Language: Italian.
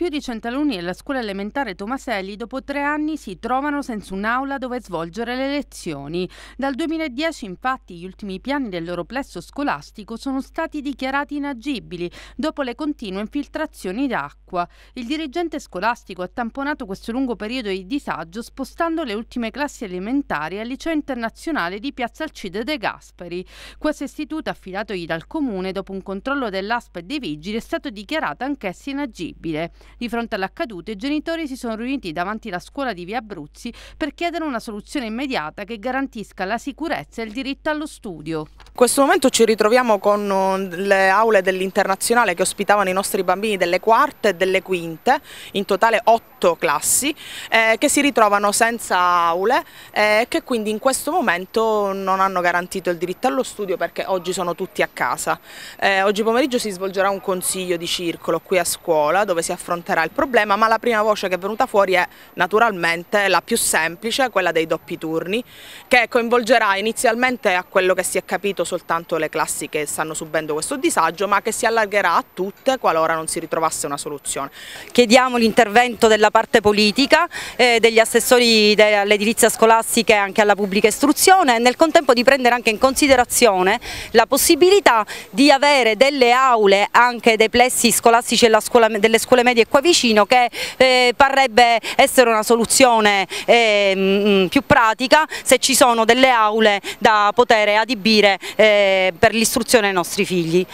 Più di 100 alunni della scuola elementare Tomaselli dopo tre anni si trovano senza un'aula dove svolgere le lezioni. Dal 2010 infatti gli ultimi piani del loro plesso scolastico sono stati dichiarati inagibili dopo le continue infiltrazioni d'acqua. Il dirigente scolastico ha tamponato questo lungo periodo di disagio spostando le ultime classi elementari al liceo internazionale di Piazza Alcide De Gasperi. Questo istituto affidatogli dal comune dopo un controllo dell'ASP e dei vigili è stato dichiarato anch'esso inagibile. Di fronte all'accaduto, i genitori si sono riuniti davanti alla scuola di Via Abruzzi per chiedere una soluzione immediata che garantisca la sicurezza e il diritto allo studio. In questo momento ci ritroviamo con eh, le aule dell'internazionale che ospitavano i nostri bambini delle quarte e delle quinte, in totale otto classi, eh, che si ritrovano senza aule eh, e eh, che quindi in questo momento non hanno garantito il diritto allo studio perché oggi sono tutti a casa. Eh, oggi pomeriggio si svolgerà un consiglio di circolo qui a scuola dove si affronta affronterà il problema, ma la prima voce che è venuta fuori è naturalmente la più semplice, quella dei doppi turni, che coinvolgerà inizialmente a quello che si è capito soltanto le classi che stanno subendo questo disagio, ma che si allargherà a tutte qualora non si ritrovasse una soluzione. Chiediamo l'intervento della parte politica, eh, degli assessori all'edilizia scolastica e anche alla pubblica istruzione e nel contempo di prendere anche in considerazione la possibilità di avere delle aule anche dei plessi scolastici delle scuole medie Piedi e qua vicino che eh, parrebbe essere una soluzione eh, mh, mm, mm, più pratica se ci sono delle aule da poter adibire eh, per l'istruzione ai nostri figli.